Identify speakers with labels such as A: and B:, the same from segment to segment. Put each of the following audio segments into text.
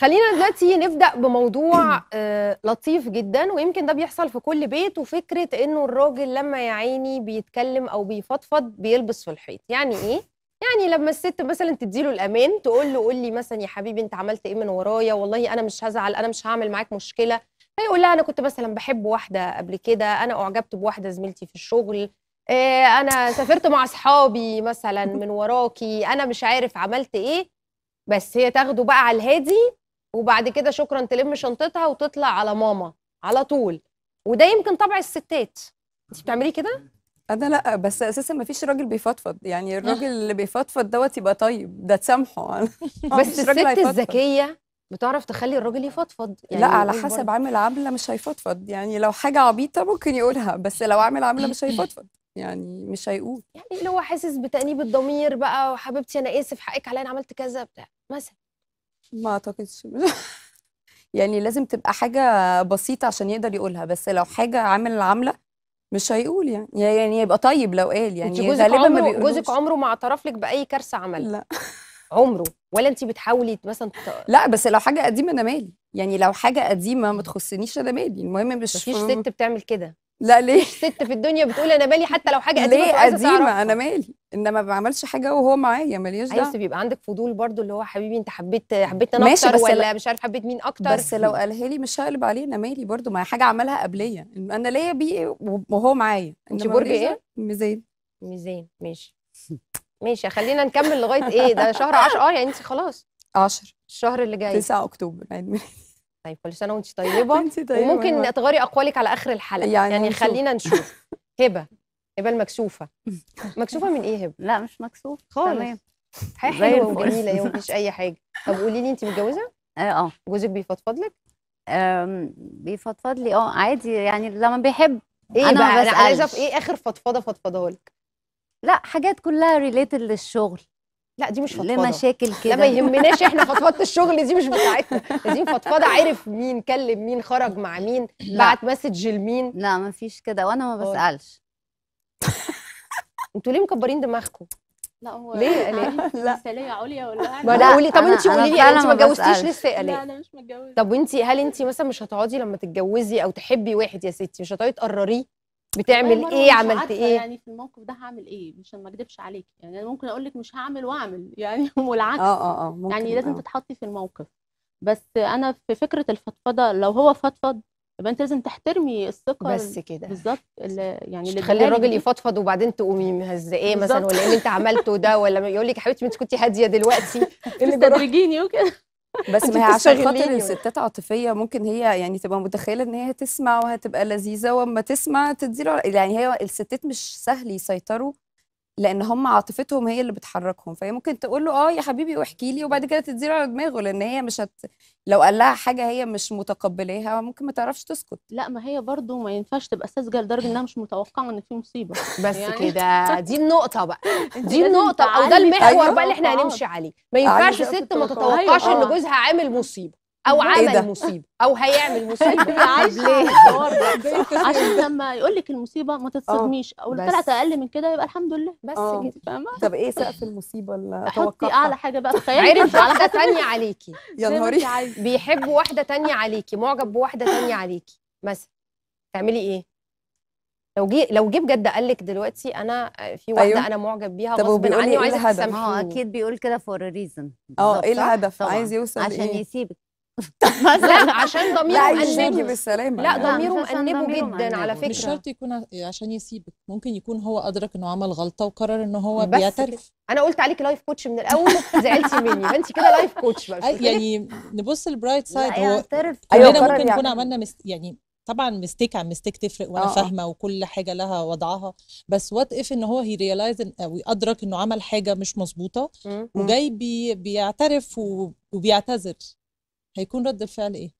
A: خلينا دلوقتي نبدا بموضوع آه، لطيف جدا ويمكن ده بيحصل في كل بيت وفكره انه الراجل لما يا عيني بيتكلم او بيفضفض بيلبس في الحيط يعني ايه يعني لما الست مثلا تديله الامان تقول له قول لي مثلا يا حبيبي انت عملت ايه من ورايا والله انا مش هزعل انا مش هعمل معاك مشكله فيقول لها انا كنت مثلا بحب واحده قبل كده انا اعجبت بواحده زميلتي في الشغل آه، انا سافرت مع اصحابي مثلا من وراكي انا مش عارف عملت ايه بس هي تاخده بقى على الهادي وبعد كده شكرا تلم شنطتها وتطلع على ماما على طول وده يمكن طبع
B: الستات انت بتعمليه كده انا لا بس اساسا ما فيش راجل بيفضفض يعني آه. الراجل اللي بيفضفض دوت يبقى طيب ده تسامحه بس الست الذكيه بتعرف تخلي الراجل يفضفض يعني لا على حسب عامل عامله مش هيفضفض يعني لو حاجه عبيطه ممكن يقولها بس لو عامل عامله مش هيفضفض يعني مش هيقول
A: يعني اللي هو حاسس بتانيب الضمير بقى وحبيبتي انا اسف حقك عليا انا عملت كذا بتاع مثلا
B: ما اعتقدش يعني لازم تبقى حاجه بسيطه عشان يقدر يقولها بس لو حاجه عامل العمله مش هيقول يعني يعني يبقى طيب لو قال يعني غالبا ما بيقولش جوزك عمره ما
A: اعترف لك باي كارثه عمل لا عمره ولا انت بتحاولي مثلا تت...
B: لا بس لو حاجه قديمه انا مالي يعني لو حاجه قديمه ما تخصنيش انا مالي المهم مش مفيش ست بتعمل كده لا ليه ست في الدنيا بتقول انا مالي حتى لو حاجه قديمه ليه قديمه انا مالي انما ما بعملش حاجه وهو معايا ماليش دعوه عايز بيبقى عندك فضول برضو اللي هو حبيبي انت حبيت حبيت انا ماشي اكتر بس ولا مش عارف حبيت مين اكتر بس لو قالها لي مش هقلب عليه انا مالي برضو ما حاجه عملها قبليه انا ليا بيه وهو معايا انت برج ايه ميزان ميزان ماشي
A: ماشي خلينا نكمل لغايه ايه ده شهر 10 اه يعني انت خلاص 10 الشهر اللي جاي 9
B: اكتوبر عيد ميلادي طيب كل سنه وانت طيبه انت
A: طيبه وممكن تغيري اقوالك على اخر الحلقه يعني, يعني خلينا نشوف هبه هبه المكسوفه مكسوفه من ايه هبه لا مش مكسوفه خالص حاجه حلوه وجميله ايه يعني، ومفيش اي حاجه طب قولي لي انت متجوزه اه, آه. جوزك بيفضفض لك بيفضفض لي اه عادي يعني لما بيحب ايه انا بقى انا عايزه في ايه اخر فضفضه فضفضها لك لا حاجات كلها ريليتد للشغل لا دي مش فضفضه ليه مشاكل كده لا ما يهمناش احنا فضفضه الشغل دي مش بتاعتنا دي فضفضه عارف مين كلم مين خرج مع مين بعت مسج لمين لا ما فيش كده وانا ما بسالش انتوا ليه مكبرين دماغكم لا هو ليه ليه لا ليا عليا ولا ما انا قولي طب انت قولي لي انت ما اتجوزتيش لسه يا لا انا مش متجوزه طب وانت هل انت مثلا مش هتقعدي لما تتجوزي او تحبي واحد يا ستي مش هتقعدي تقرريه بتعمل ايه عملت ايه يعني في الموقف ده هعمل ايه عشان ما اكدبش عليك يعني انا ممكن اقول لك مش هعمل واعمل يعني والعكس اه اه اه ممكن يعني لازم آه. تتحطي في الموقف بس انا في فكره الفضفضه لو هو فضفض يبقى انت لازم تحترمي الثقه بس كده بالظبط يعني اللي تخلي الراجل يفضفض وبعدين تقومي مهزئاه مثلا ولا اللي انت عملته ده
B: ولا يقول لك يا حبيبتي انت كنت هاديه دلوقتي اللي
A: تستدرجيني وكده بس ما هي عشان خاطر الستات
B: عاطفيه ممكن هي يعني تبقى متخيله ان هي هتسمع وهتبقى لذيذه واما تسمع تديله يعني هي الستات مش سهل يسيطروا لان هم عاطفتهم هي اللي بتحركهم فهي ممكن تقول له اه يا حبيبي واحكي لي وبعد كده تديله على دماغه لان هي مش هت... لو قال لها حاجه هي مش متقبلاها ممكن ما تعرفش تسكت لا ما هي برضو ما ينفعش تبقى ساذجه لدرجه انها مش متوقعه ان في مصيبه بس يعني... كده دي النقطه بقى دي النقطه او ده المحور بقى اللي احنا آه. هنمشي عليه ما ينفعش ست ما تتوقعش ان أيوة. جوزها
A: عامل مصيبه
B: او إيه عمل مصيبه
A: او هيعمل مصيبه أيوة. ليه عشان لما يقول لك المصيبه ما تتصدميش اه. او طلعت اقل من كده يبقى الحمد لله بس اه. كده فاهمه طب ايه سقف المصيبه اللي حطي اعلى حاجه بقى تخيلي عرف واحده ثانيه عليكي يا نهاري بيحب واحده ثانيه عليكي معجب بواحده ثانيه عليكي مثلا تعملي ايه لو جه لو جه بجد قال لك دلوقتي انا في واحده أيوه. انا معجب بيها غصب عني إيه وعايزه تسامحيني اه اكيد بيقول كده فور ريزن اه ايه الهدف عايز يوصل عشان إيه؟ يسيبك لا عشان ضميره مأنبه بالسلامه لا نعم. ضميره مأنبه جدا على فكره مش شرط يكون عشان يسيبك ممكن يكون هو ادرك انه عمل غلطه وقرر ان هو بيعترف انا قلت عليك لايف كوتش من الاول زعلتي مني فانت كده لايف كوتش بقى يعني نبص البرايت
B: سايد هو كلنا ممكن نكون
A: عملنا مست... يعني طبعا مستيك عن مستيك تفرق وانا آه. فاهمه وكل حاجه لها وضعها بس وات اف ان هو آه، هي ريلايز او ادرك انه عمل حاجه مش مظبوطه وجاي بي بيعترف وبيعتذر هيكون رد الفعل ايه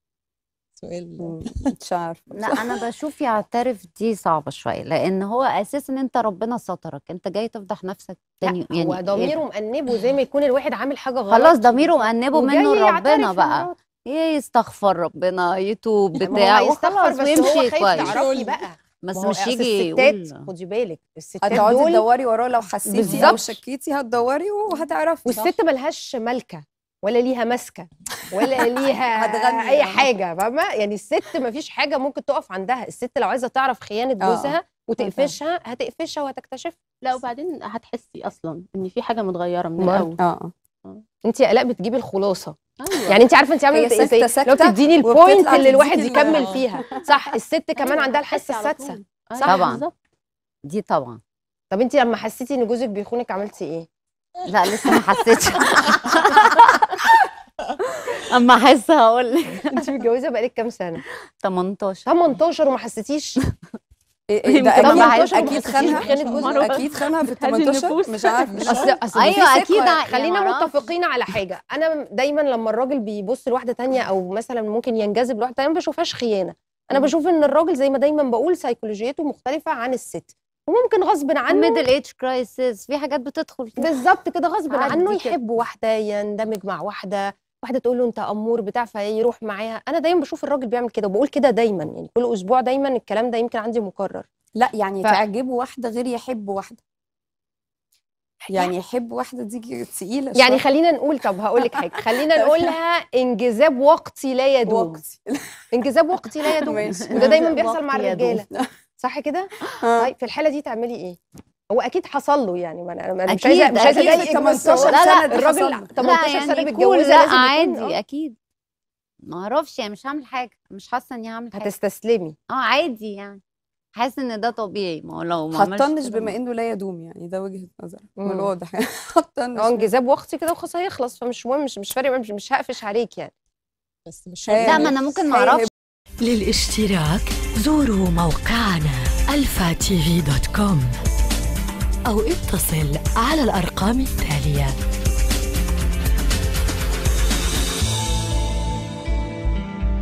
A: سؤال مش عارفه لا انا بشوف يعترف دي صعبه شويه لان هو اساسا انت ربنا سترك انت جاي تفضح نفسك تاني يعني هو ضميره يعني مأنبه زي ما يكون الواحد عامل حاجه غلط خلاص ضميره مأنبه منه ربنا بقى
B: إيه، يستغفر ربنا يتوب بتاع بس ويمشي كويس تعرفي
A: بقى بس مش يجي الستات خدي بالك الستات هتقعدي تدوري وراه لو حسيتي او شكيتي هتدوري وهتعرفي والست ملهاش ملكه ولا ليها ماسكه ولا ليها اي يعني. حاجه فاهمه يعني الست ما فيش حاجه ممكن تقف عندها الست لو عايزه تعرف خيانه آه، جوزها وتقفشها هتقفشها وهتكتشفها لا وبعدين هتحسي اصلا ان في حاجه متغيره من الاول اه, آه. انت يا الاء بتجيبي الخلاصه أيوة. يعني انت عارفه انت عامله ايه لو تديني البوينت اللي الواحد يكمل فيها آه. صح الست كمان أيوة، عندها الحاسه السادسه صح أيوة، طبعا دي طبعا طب انت لما حسيتي ان جوزك بيخونك عملتي ايه لا لسه ما حسيتش اما احس هقول لك انت متجوزه بقالك كام سنه 18 18 وما حسيتيش
B: إيه، إيه، ده اكيد اكيد خانها اكيد خانها في 18 مش عارف مش عارف اصل ايوه اكيد خلينا
A: متفقين على حاجه انا دايما لما الراجل بيبص لواحده تانية او مثلا ممكن ينجذب لواحده ثانيه ما بشوفهاش خيانه انا بشوف ان الراجل زي ما دايما بقول سيكولوجيته مختلفه عن الست وممكن غصب عنه ميدل ايج كرايسيس في حاجات بتدخل بالظبط كده غصب عنه يحب واحده يندمج مع واحده واحده تقول له انت امور بتاع فيروح معاها انا دايما بشوف الراجل بيعمل كده وبقول كده دايما يعني كل اسبوع دايما الكلام ده يمكن عندي مكرر لا يعني ف... تعجبه واحده غير يحب واحده
B: يعني يحب واحده دي تقيله يعني شوية. يعني
A: خلينا نقول طب هقول لك حاجه خلينا نقولها انجذاب وقتي لا يدوم وقتي انجذاب وقتي لا يدوم وده دايما بيحصل مع الرجاله صح كده آه. طيب في الحاله دي تعملي ايه هو اكيد حصل له يعني ما انا مش عايزه مش عايزه اضايق 18 سنه الراجل 18 سنه يعني بيتجوز لا عادي آه. اكيد ما اعرفش يعني مش هعمل حاجه مش حاسه اني هعمل حاجه
B: هتستسلمي
A: اه عادي يعني حاسه ان ده طبيعي ما
B: هو لو ما هتطنش بما انه لا يدوم يعني ده وجهه نظر من الواضح يعني هتطنش هو
A: انجذاب واختي كده وخلاص هيخلص فمش مهم مش مش فارق مش, مش هقفش عليك يعني
B: بس مش لا ما انا ممكن ما اعرفش
A: للاشتراك زوروا موقعنا الفا تي في دوت كوم أو اتصل على الأرقام التالية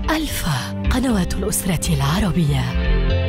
A: ألفا قنوات الأسرة العربية